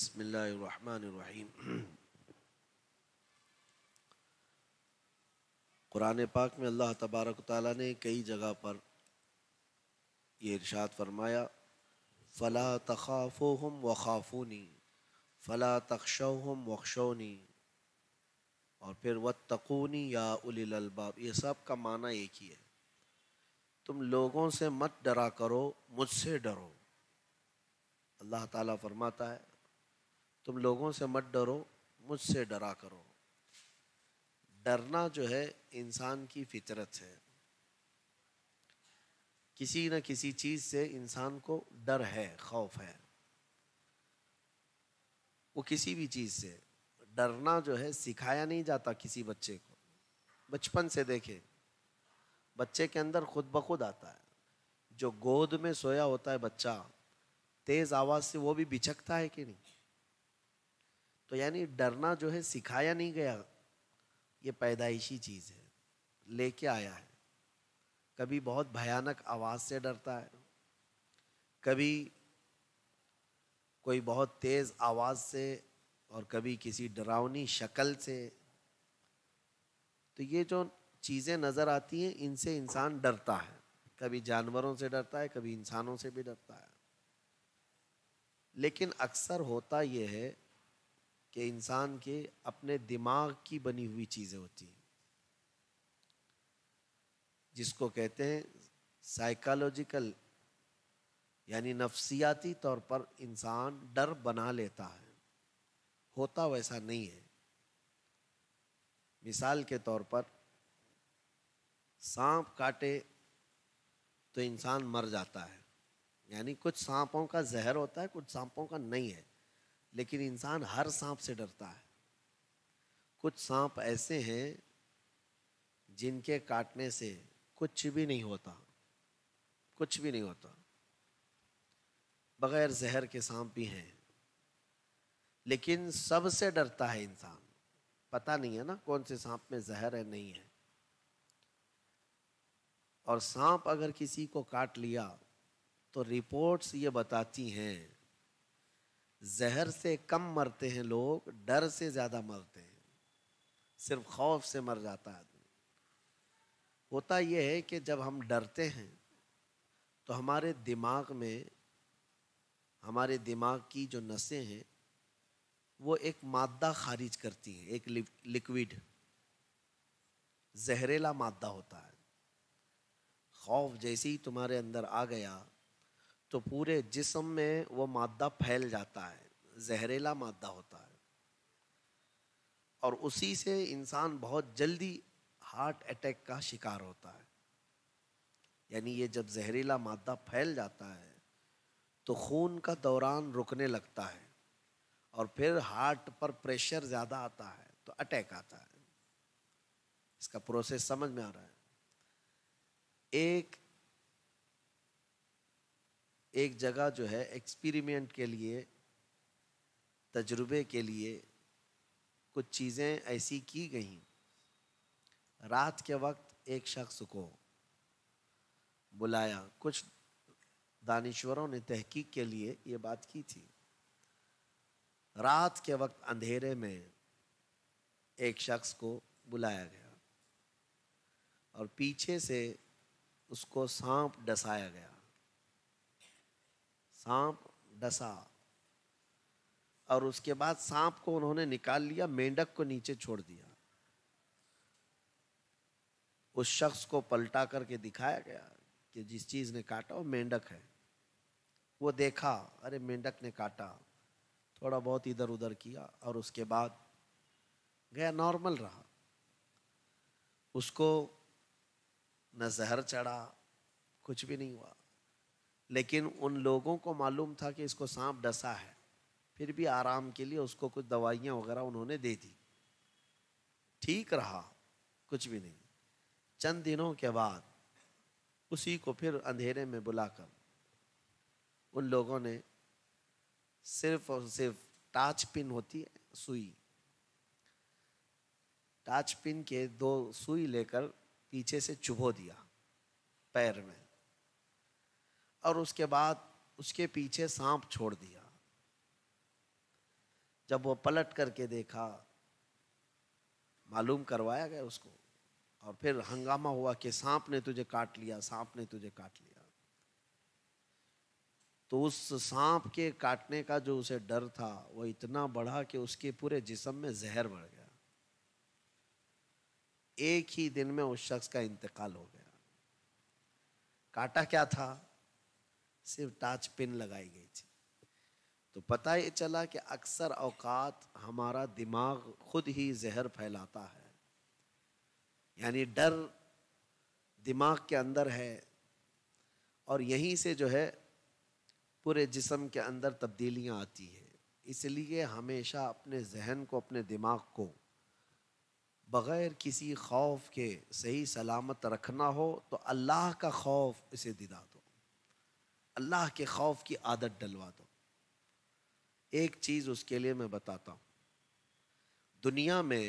बसमीम कुरान पाक में अल्लाह तबारक ताली ने कई जगह पर ये इरशाद फरमाया फ़ला तखाफ़ो हम वखाफ़ूनी फ़ला तखशो हम वख्शोनी और फिर व तकूनी या उलबाब ये सब का माना एक ही है तुम लोगों से मत डरा करो मुझसे डरो अल्लाह ताला फरमाता है तुम लोगों से मत डरो मुझसे डरा करो डरना जो है इंसान की फितरत है किसी न किसी चीज़ से इंसान को डर है खौफ है वो किसी भी चीज़ से डरना जो है सिखाया नहीं जाता किसी बच्चे को बचपन से देखे बच्चे के अंदर खुद ब खुद आता है जो गोद में सोया होता है बच्चा तेज़ आवाज़ से वो भी बिछकता है कि नहीं तो यानी डरना जो है सिखाया नहीं गया ये पैदाइशी चीज़ है लेके आया है कभी बहुत भयानक आवाज़ से डरता है कभी कोई बहुत तेज़ आवाज़ से और कभी किसी डरावनी शक्ल से तो ये जो चीज़ें नज़र आती हैं इनसे इंसान डरता है कभी जानवरों से डरता है कभी इंसानों से भी डरता है लेकिन अक्सर होता यह है कि इंसान के अपने दिमाग की बनी हुई चीज़ें होती हैं जिसको कहते हैं साइकोलॉजिकल यानी नफ्सियाती तौर पर इंसान डर बना लेता है होता वैसा नहीं है मिसाल के तौर पर सांप काटे तो इंसान मर जाता है यानी कुछ सांपों का जहर होता है कुछ सांपों का नहीं है लेकिन इंसान हर सांप से डरता है कुछ सांप ऐसे हैं जिनके काटने से कुछ भी नहीं होता कुछ भी नहीं होता बगैर जहर के सांप भी हैं लेकिन सबसे डरता है इंसान पता नहीं है ना कौन से सांप में जहर है नहीं है और सांप अगर किसी को काट लिया तो रिपोर्ट्स ये बताती हैं जहर से कम मरते हैं लोग डर से ज़्यादा मरते हैं सिर्फ खौफ से मर जाता आदमी होता यह है कि जब हम डरते हैं तो हमारे दिमाग में हमारे दिमाग की जो नसें हैं वो एक मादा खारिज करती हैं एक लिक्विड जहरीला मादा होता है खौफ जैसे ही तुम्हारे अंदर आ गया तो पूरे जिसम में वो मादा फैल जाता है जहरीला मादा होता है और उसी से इंसान बहुत जल्दी हार्ट अटैक का शिकार होता है यानी ये जब जहरीला मादा फैल जाता है तो खून का दौरान रुकने लगता है और फिर हार्ट पर प्रेशर ज़्यादा आता है तो अटैक आता है इसका प्रोसेस समझ में आ रहा है एक एक जगह जो है एक्सपेरिमेंट के लिए तजुर्बे के लिए कुछ चीज़ें ऐसी की गई रात के वक्त एक शख्स को बुलाया कुछ दानिश्वरों ने तहकीक के लिए ये बात की थी रात के वक्त अंधेरे में एक शख्स को बुलाया गया और पीछे से उसको सांप डसाया गया सांप डसा और उसके बाद सांप को उन्होंने निकाल लिया मेंढक को नीचे छोड़ दिया उस शख्स को पलटा करके दिखाया गया कि जिस चीज़ ने काटा वो मेंढक है वो देखा अरे मेंढक ने काटा थोड़ा बहुत इधर उधर किया और उसके बाद गया नॉर्मल रहा उसको न जहर चढ़ा कुछ भी नहीं हुआ लेकिन उन लोगों को मालूम था कि इसको सांप डसा है फिर भी आराम के लिए उसको कुछ दवाइयाँ वगैरह उन्होंने दे दी ठीक रहा कुछ भी नहीं चंद दिनों के बाद उसी को फिर अंधेरे में बुलाकर उन लोगों ने सिर्फ और सिर्फ टाच पिन होती है सुई टाच पिन के दो सुई लेकर पीछे से चुभो दिया पैर में और उसके बाद उसके पीछे सांप छोड़ दिया जब वो पलट करके देखा मालूम करवाया गया उसको और फिर हंगामा हुआ कि सांप ने तुझे काट लिया सांप ने तुझे काट लिया तो उस सांप के काटने का जो उसे डर था वो इतना बढ़ा कि उसके पूरे जिसम में जहर बढ़ गया एक ही दिन में उस शख्स का इंतकाल हो गया काटा क्या था सिर्फ टाच पिन लगाई गई थी तो पता ये चला कि अक्सर अवकात हमारा दिमाग खुद ही जहर फैलाता है यानी डर दिमाग के अंदर है और यहीं से जो है पूरे जिसम के अंदर तब्दीलियां आती हैं इसलिए हमेशा अपने जहन को अपने दिमाग को बग़ैर किसी खौफ के सही सलामत रखना हो तो अल्लाह का खौफ इसे दिला दो अल्लाह के खौफ की आदत डलवा दो एक चीज़ उसके लिए मैं बताता हूं दुनिया में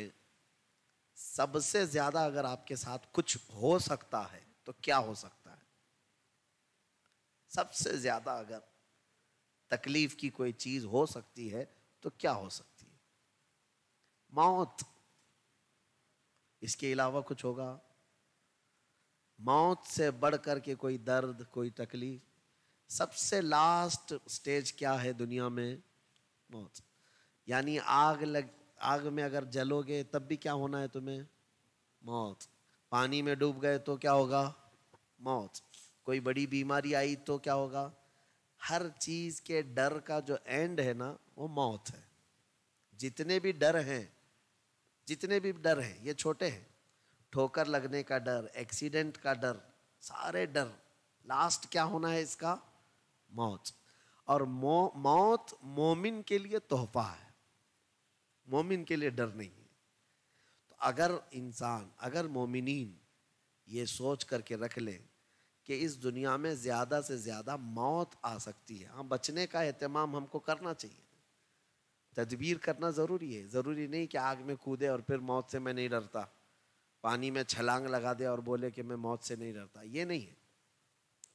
सबसे ज़्यादा अगर आपके साथ कुछ हो सकता है तो क्या हो सकता है सबसे ज़्यादा अगर तकलीफ की कोई चीज़ हो सकती है तो क्या हो सकती है मौत इसके अलावा कुछ होगा मौत से बढ़ के कोई दर्द कोई तकलीफ सबसे लास्ट स्टेज क्या है दुनिया में मौत यानी आग लग आग में अगर जलोगे तब भी क्या होना है तुम्हें मौत पानी में डूब गए तो क्या होगा मौत कोई बड़ी बीमारी आई तो क्या होगा हर चीज़ के डर का जो एंड है ना वो मौत है जितने भी डर हैं जितने भी डर हैं ये छोटे हैं ठोकर लगने का डर एक्सीडेंट का डर सारे डर लास्ट क्या होना है इसका मौत और मो मौत मोमिन के लिए तोहफा है मोमिन के लिए डर नहीं है तो अगर इंसान अगर मोमिन ये सोच करके रख ले कि इस दुनिया में ज़्यादा से ज़्यादा मौत आ सकती है हाँ बचने का अहतमाम हमको करना चाहिए तदबीर करना ज़रूरी है ज़रूरी नहीं कि आग में कूदे और फिर मौत से मैं नहीं डरता पानी में छलांग लगा दे और बोले कि मैं मौत से नहीं डरता ये नहीं है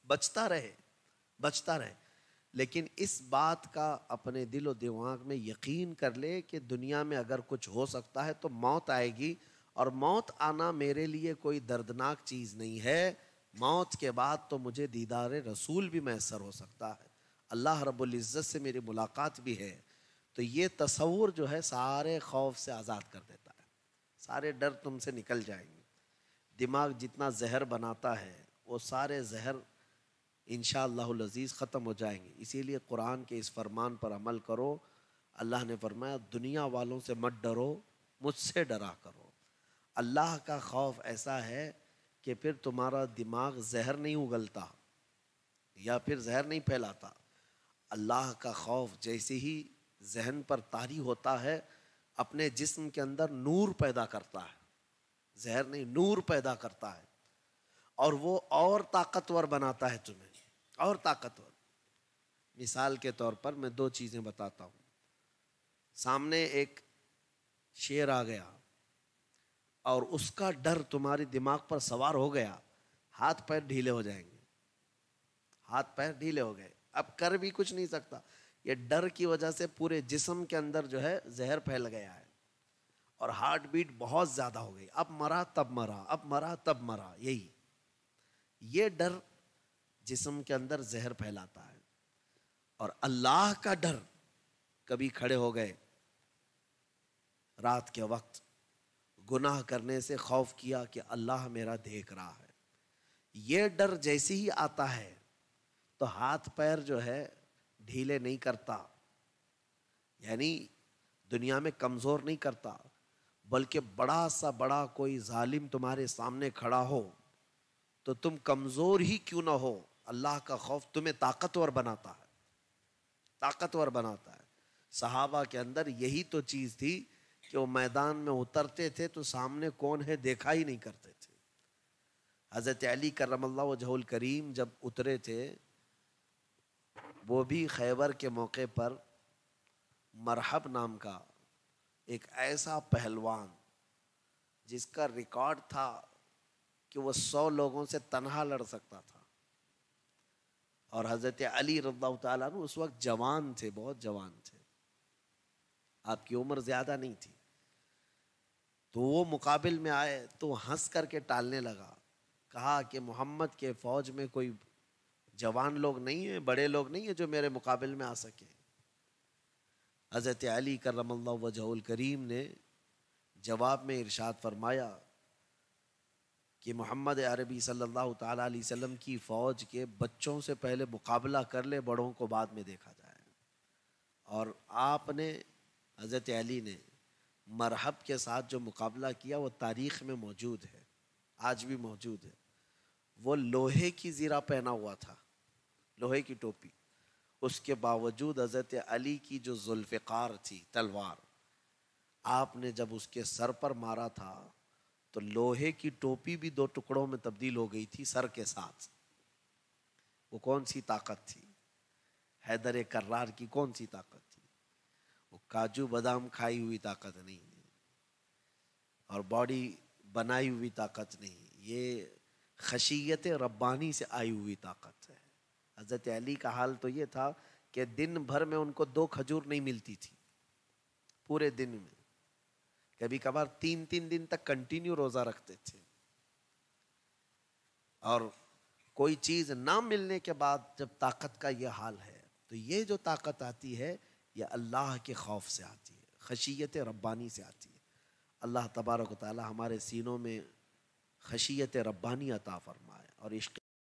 बचता रहे बचता रहे लेकिन इस बात का अपने दिल और दिमाग में यकीन कर ले कि दुनिया में अगर कुछ हो सकता है तो मौत आएगी और मौत आना मेरे लिए कोई दर्दनाक चीज़ नहीं है मौत के बाद तो मुझे दीदार रसूल भी मैसर हो सकता है अल्लाह रबुल्ज़त से मेरी मुलाकात भी है तो ये तस्वूर जो है सारे खौफ से आज़ाद कर देता है सारे डर तुमसे निकल जाएंगे दिमाग जितना जहर बनाता है वो सारे जहर इन शज़ीज़ ख़त्म हो जाएंगे इसीलिए कुरान के इस फरमान पर अमल करो अल्लाह ने फरमाया दुनिया वालों से मत डरो मुझसे डरा करो अल्लाह का खौफ ऐसा है कि फिर तुम्हारा दिमाग जहर नहीं उगलता या फिर जहर नहीं फैलाता अल्लाह का खौफ जैसे ही जहन पर तारी होता है अपने जिस्म के अंदर नूर पैदा करता है जहर नहीं नूर पैदा करता है और वो और ताकतवर बनाता है तुम्हें और ताकतवर मिसाल के तौर पर मैं दो चीज़ें बताता हूँ सामने एक शेर आ गया और उसका डर तुम्हारे दिमाग पर सवार हो गया हाथ पैर ढीले हो जाएंगे हाथ पैर ढीले हो गए अब कर भी कुछ नहीं सकता ये डर की वजह से पूरे जिसम के अंदर जो है जहर फैल गया है और हार्ट बीट बहुत ज़्यादा हो गई अब मरा तब मरा अब मरा तब मरा यही ये डर जिसम के अंदर जहर फैलाता है और अल्लाह का डर कभी खड़े हो गए रात के वक्त गुनाह करने से खौफ किया कि अल्लाह मेरा देख रहा है ये डर जैसे ही आता है तो हाथ पैर जो है ढीले नहीं करता यानी दुनिया में कमज़ोर नहीं करता बल्कि बड़ा सा बड़ा कोई जालिम तुम्हारे सामने खड़ा हो तो तुम कमज़ोर ही क्यों ना हो अल्लाह का खौफ तुम्हें ताकतवर बनाता है ताकतवर बनाता है सहाबा के अंदर यही तो चीज़ थी कि वो मैदान में उतरते थे तो सामने कौन है देखा ही नहीं करते थे हज़रत अली करमल्ला वजहुल करीम जब उतरे थे वो भी खैबर के मौके पर मरहब नाम का एक ऐसा पहलवान जिसका रिकॉर्ड था कि वो सौ लोगों से तनहा लड़ सकता था और हज़रत अली रद्दा तु उस वक्त जवान थे बहुत जवान थे आपकी उम्र ज़्यादा नहीं थी तो वो मुकाबिल में आए तो हंस करके टालने लगा कहा कि मोहम्मद के फ़ौज में कोई जवान लोग नहीं हैं बड़े लोग नहीं हैं जो मेरे मुकाबिल में आ सके हज़रत अली करमल वजहुल करीम ने जवाब में इरशाद फरमाया कि मोहम्मद अरबी सल्लल्लाहु ताला अलैहि वसल्लम की फ़ौज के बच्चों से पहले मुकाबला कर ले बड़ों को बाद में देखा जाए और आपने हज़रत अली ने मरहब के साथ जो मुकाबला किया वो तारीख़ में मौजूद है आज भी मौजूद है वो लोहे की ज़ीरा पहना हुआ था लोहे की टोपी उसके बावजूद हज़रत अली की जो जुल्फ़ार थी तलवार आपने जब उसके सर पर मारा था तो लोहे की टोपी भी दो टुकड़ों में तब्दील हो गई थी सर के साथ वो कौन सी ताकत थी हैदर कर्रार की कौन सी ताकत थी वो काजू बादाम खाई हुई ताकत नहीं और बॉडी बनाई हुई ताकत नहीं ये खशियत रब्बानी से आई हुई ताकत है हज़रत अली का हाल तो ये था कि दिन भर में उनको दो खजूर नहीं मिलती थी पूरे दिन में कभी कभार तीन तीन दिन तक कंटिन्यू रोजा रखते थे और कोई चीज ना मिलने के बाद जब ताकत का यह हाल है तो ये जो ताकत आती है ये अल्लाह के खौफ से आती है खशियत रब्बानी से आती है अल्लाह तबारक ताली हमारे सीनों में खशियत रब्बानी अता फरमाए और इश्क